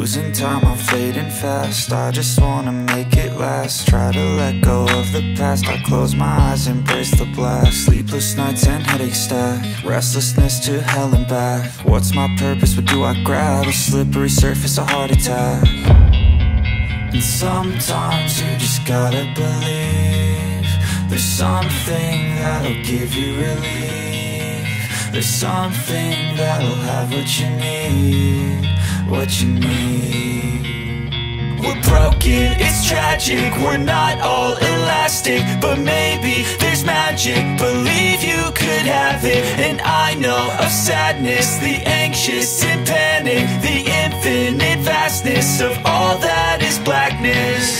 Losing time, I'm fading fast I just wanna make it last Try to let go of the past I close my eyes, embrace the blast Sleepless nights and headaches stack Restlessness to hell and back What's my purpose, what do I grab? A slippery surface, a heart attack And sometimes you just gotta believe There's something that'll give you relief There's something that'll have what you need what you need. We're broken, it's tragic, we're not all elastic, but maybe there's magic. Believe you could have it, and I know of sadness, the anxious and panic, the infinite vastness of all that is blackness.